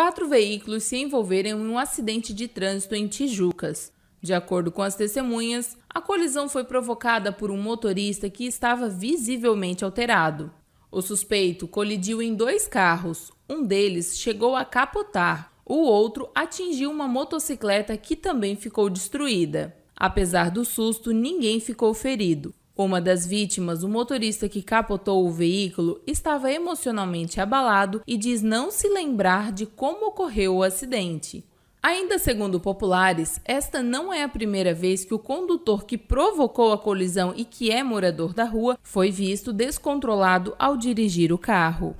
quatro veículos se envolveram em um acidente de trânsito em Tijucas. De acordo com as testemunhas, a colisão foi provocada por um motorista que estava visivelmente alterado. O suspeito colidiu em dois carros, um deles chegou a capotar, o outro atingiu uma motocicleta que também ficou destruída. Apesar do susto, ninguém ficou ferido. Uma das vítimas, o motorista que capotou o veículo, estava emocionalmente abalado e diz não se lembrar de como ocorreu o acidente. Ainda segundo populares, esta não é a primeira vez que o condutor que provocou a colisão e que é morador da rua foi visto descontrolado ao dirigir o carro.